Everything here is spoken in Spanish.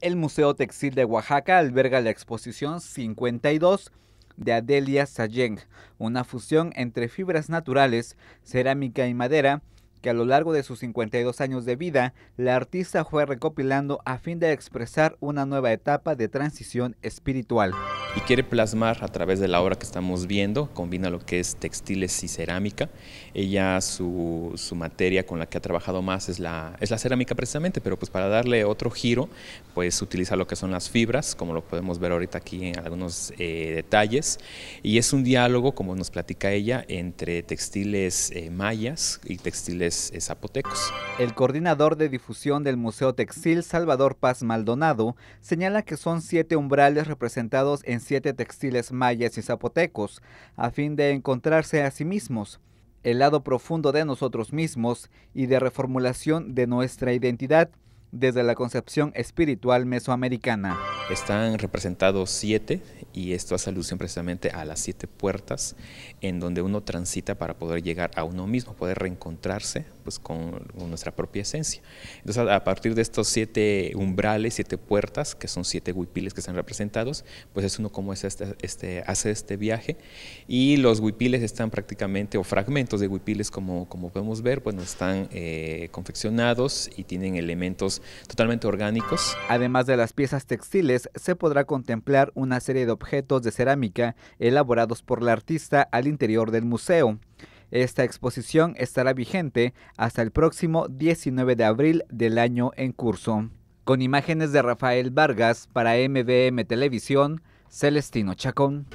El Museo Textil de Oaxaca alberga la exposición 52 de Adelia Sayeng, una fusión entre fibras naturales, cerámica y madera que a lo largo de sus 52 años de vida, la artista fue recopilando a fin de expresar una nueva etapa de transición espiritual y quiere plasmar a través de la obra que estamos viendo, combina lo que es textiles y cerámica. Ella su, su materia con la que ha trabajado más es la, es la cerámica precisamente, pero pues para darle otro giro, pues utiliza lo que son las fibras, como lo podemos ver ahorita aquí en algunos eh, detalles, y es un diálogo, como nos platica ella, entre textiles eh, mayas y textiles eh, zapotecos. El coordinador de difusión del Museo Textil, Salvador Paz Maldonado, señala que son siete umbrales representados en siete textiles mayas y zapotecos, a fin de encontrarse a sí mismos, el lado profundo de nosotros mismos y de reformulación de nuestra identidad desde la concepción espiritual mesoamericana. Están representados siete y esto hace alusión precisamente a las siete puertas en donde uno transita para poder llegar a uno mismo, poder reencontrarse pues, con, nuestra propia esencia. Entonces a, partir de estos siete umbrales, siete puertas, que son siete huipiles que están representados, pues es uno como es este, este, hace este viaje y los huipiles están prácticamente, o fragmentos de huipiles como, como podemos ver, bueno, pues, están eh, confeccionados y tienen elementos totalmente orgánicos. Además de las piezas textiles, se podrá contemplar una serie de objetos de cerámica elaborados por la artista al interior del museo. Esta exposición estará vigente hasta el próximo 19 de abril del año en curso. Con imágenes de Rafael Vargas para MBM Televisión, Celestino Chacón.